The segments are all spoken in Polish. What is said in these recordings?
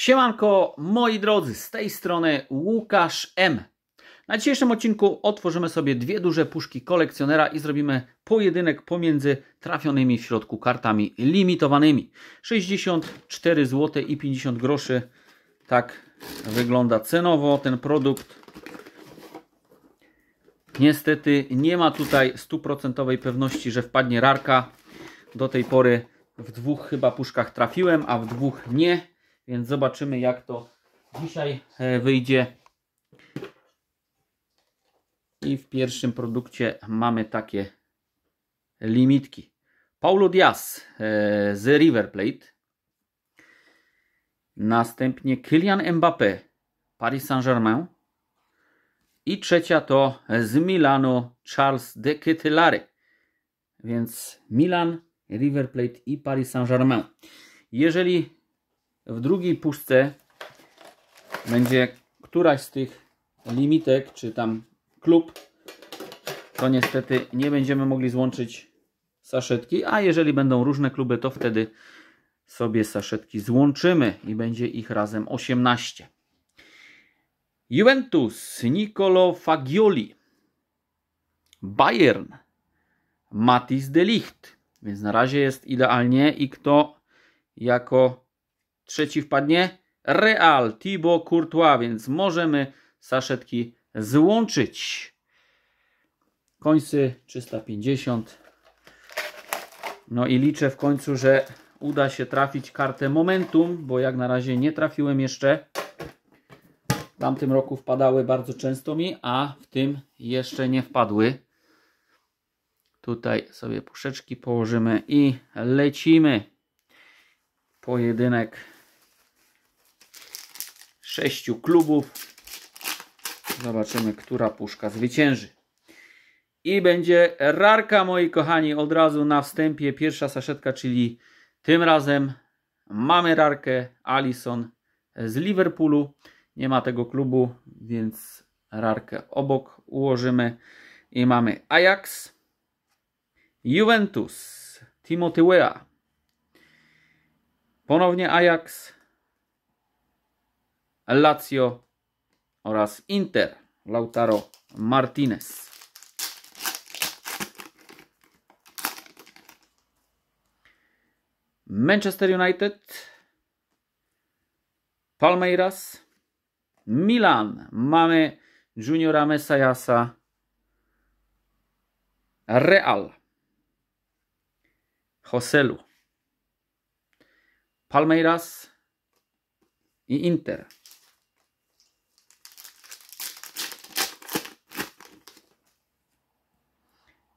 Siemanko, moi drodzy, z tej strony Łukasz M. Na dzisiejszym odcinku otworzymy sobie dwie duże puszki kolekcjonera i zrobimy pojedynek pomiędzy trafionymi w środku kartami limitowanymi. 64 zł i 50 groszy. Tak wygląda cenowo ten produkt. Niestety nie ma tutaj stuprocentowej pewności, że wpadnie rarka. Do tej pory w dwóch chyba puszkach trafiłem, a w dwóch nie. Więc zobaczymy jak to dzisiaj e, wyjdzie. I w pierwszym produkcie mamy takie limitki. Paulo Diaz e, z River Plate. Następnie Kylian Mbappé, Paris Saint-Germain. I trzecia to z Milanu Charles de Kettelary. Więc Milan, River Plate i Paris Saint-Germain. Jeżeli w drugiej puszce będzie któraś z tych limitek, czy tam klub. To niestety nie będziemy mogli złączyć saszetki, a jeżeli będą różne kluby, to wtedy sobie saszetki złączymy i będzie ich razem 18. Juventus, Nicolo Fagioli, Bayern, Matis de Ligt. Więc na razie jest idealnie i kto jako trzeci wpadnie Real, Tibo, Courtois, więc możemy saszetki złączyć. Końcy 350. No i liczę w końcu, że uda się trafić kartę Momentum, bo jak na razie nie trafiłem jeszcze. W tamtym roku wpadały bardzo często mi, a w tym jeszcze nie wpadły. Tutaj sobie puszeczki położymy i lecimy. Pojedynek sześciu klubów. Zobaczymy, która puszka zwycięży. I będzie rarka, moi kochani, od razu na wstępie. Pierwsza saszetka, czyli tym razem mamy rarkę Alison z Liverpoolu. Nie ma tego klubu, więc rarkę obok ułożymy. I mamy Ajax, Juventus, Timothy Wea, ponownie Ajax, Lazio oraz Inter. Lautaro Martinez. Manchester United, Palmeiras, Milan. Mamy Juniora Messiasa, Real, Joselu, Palmeiras i Inter.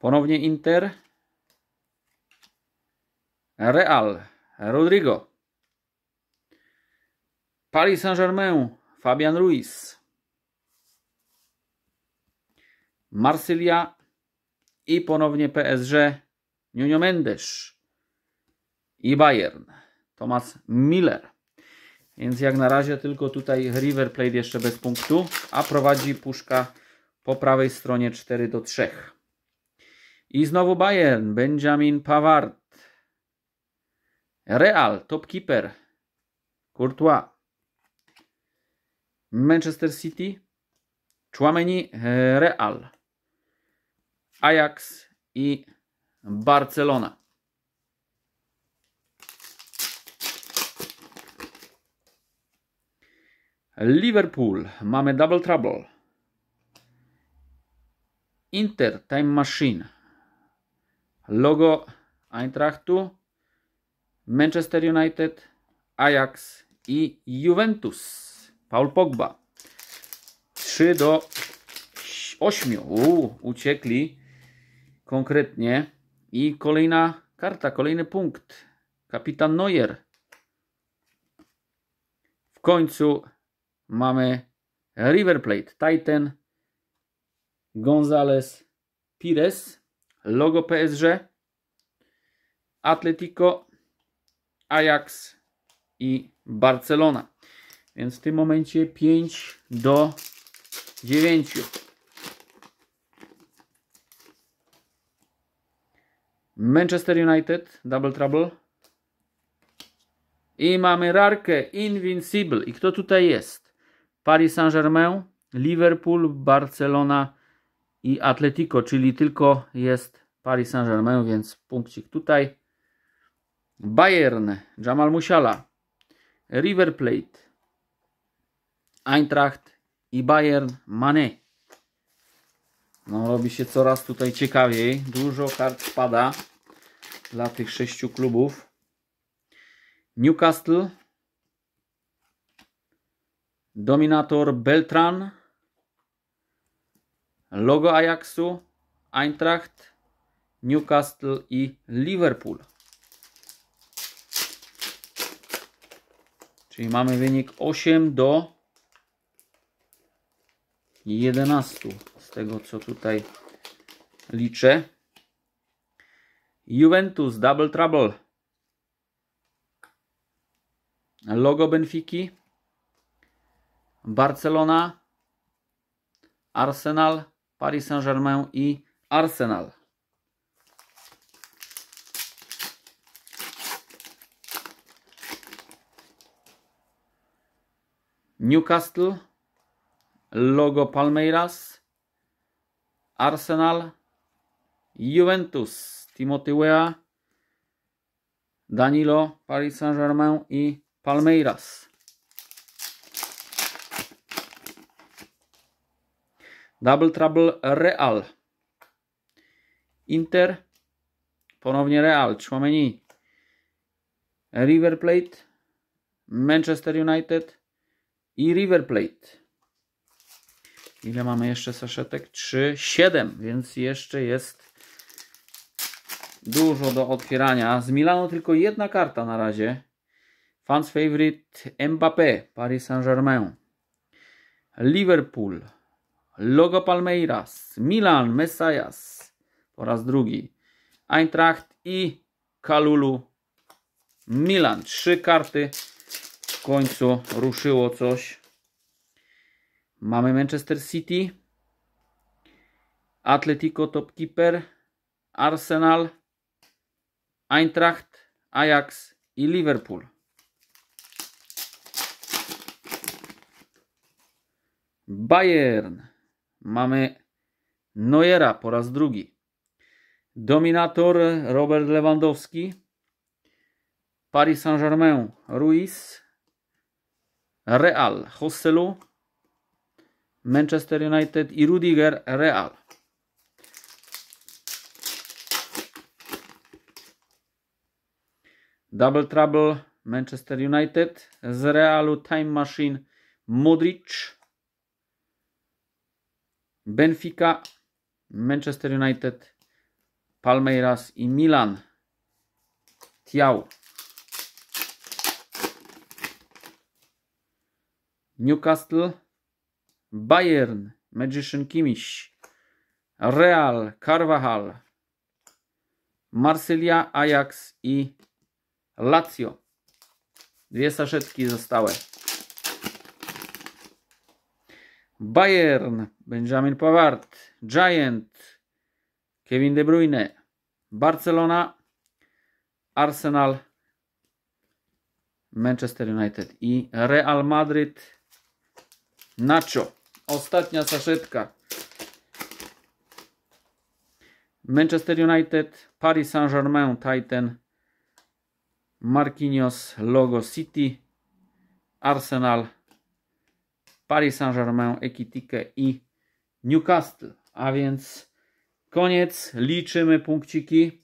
Ponownie Inter. Real. Rodrigo. Paris Saint-Germain. Fabian Ruiz. Marsylia. I ponownie PSG. Nuno Mendes. I Bayern. Thomas Miller. Więc jak na razie tylko tutaj River Plate jeszcze bez punktu, a prowadzi puszka po prawej stronie 4 do 3 znowu Bayern, Benjamin Pavard. Real, top keeper, Courtois. Manchester City, Chouameni, e, Real. Ajax i Barcelona. Liverpool, mamy Double Trouble. Inter, Time Machine logo Eintrachtu, Manchester United, Ajax i Juventus. Paul Pogba. 3 do 8. Uu, uciekli konkretnie. I kolejna karta, kolejny punkt. Kapitan Neuer. W końcu mamy River Plate. Titan, Gonzales, Pires logo PSG, Atletico, Ajax i Barcelona. Więc w tym momencie 5 do 9. Manchester United, Double Trouble. I mamy rarkę Invincible. I kto tutaj jest? Paris Saint-Germain, Liverpool, Barcelona, i Atletico, czyli tylko jest Paris Saint-Germain, więc punkcik tutaj. Bayern, Jamal Musiala, River Plate, Eintracht i Bayern Mane. No robi się coraz tutaj ciekawiej. Dużo kart spada dla tych sześciu klubów. Newcastle, Dominator Beltran, logo Ajaxu, Eintracht, Newcastle i Liverpool. Czyli mamy wynik 8 do 11 z tego co tutaj liczę. Juventus Double Trouble. Logo Benfiki. Barcelona. Arsenal. Paris Saint-Germain i Arsenal. Newcastle, logo Palmeiras, Arsenal, Juventus, Timothy Weah, Danilo, Paris Saint-Germain i Palmeiras. Double Trouble Real. Inter. Ponownie Real. Chouameni. River Plate. Manchester United. I River Plate. Ile mamy jeszcze saszetek? 3, 7. Więc jeszcze jest dużo do otwierania. Z Milano tylko jedna karta na razie. Fans favorite Mbappé, Paris Saint-Germain. Liverpool. Logo Palmeiras, Milan, Messias po raz drugi, Eintracht i Kalulu Milan. Trzy karty. W końcu ruszyło coś. Mamy Manchester City, Atletico Topkeeper, Arsenal, Eintracht, Ajax i Liverpool. Bayern mamy Neuera po raz drugi. Dominator Robert Lewandowski. Paris Saint-Germain Ruiz. Real Hosselu. Manchester United i Rudiger Real. Double Trouble Manchester United z Realu Time Machine Modric Benfica, Manchester United, Palmeiras i Milan. Tiau, Newcastle, Bayern, Magician Kimmich, Real, Carvajal, Marsylia, Ajax i Lazio. Dwie saszetki zostały. Bayern, Benjamin Pavard, Giant, Kevin De Bruyne, Barcelona, Arsenal, Manchester United i Real Madrid. Nacho. Ostatnia saszetka. Manchester United, Paris Saint-Germain, Titan, Marquinhos, Logo City, Arsenal, Paris Saint-Germain, Ekitike i Newcastle. A więc koniec, liczymy punkciki.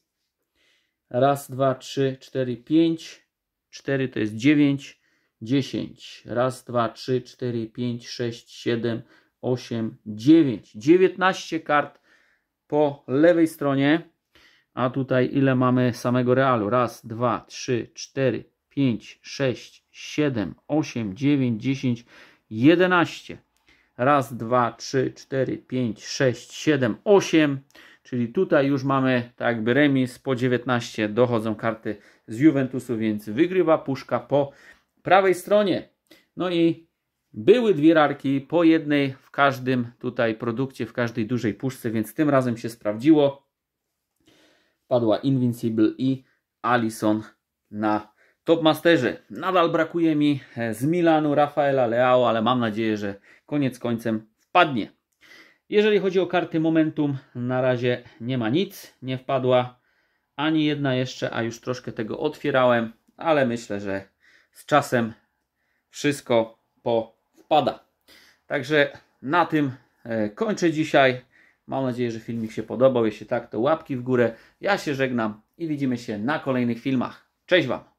Raz, dwa, trzy, cztery, pięć. Cztery to jest dziewięć, dziesięć. Raz, dwa, trzy, cztery, pięć, sześć, siedem, osiem, dziewięć. Dziewiętnaście kart po lewej stronie. A tutaj ile mamy samego realu? Raz, dwa, trzy, cztery, pięć, sześć, siedem, osiem, dziewięć, dziesięć. 11. Raz, dwa, trzy, cztery, pięć, sześć, siedem, osiem. Czyli tutaj już mamy tak jakby remis po 19 dochodzą karty z Juventusu, więc wygrywa puszka po prawej stronie. No i były dwie rarki, po jednej w każdym tutaj produkcie, w każdej dużej puszce, więc tym razem się sprawdziło. Padła Invincible i Alison na Top masterzy. nadal brakuje mi e, z Milanu Rafaela Leao, ale mam nadzieję, że koniec końcem wpadnie. Jeżeli chodzi o karty Momentum, na razie nie ma nic, nie wpadła ani jedna jeszcze, a już troszkę tego otwierałem, ale myślę, że z czasem wszystko po wpada. Także na tym e, kończę dzisiaj. Mam nadzieję, że filmik się podobał. Jeśli tak, to łapki w górę. Ja się żegnam i widzimy się na kolejnych filmach. Cześć Wam!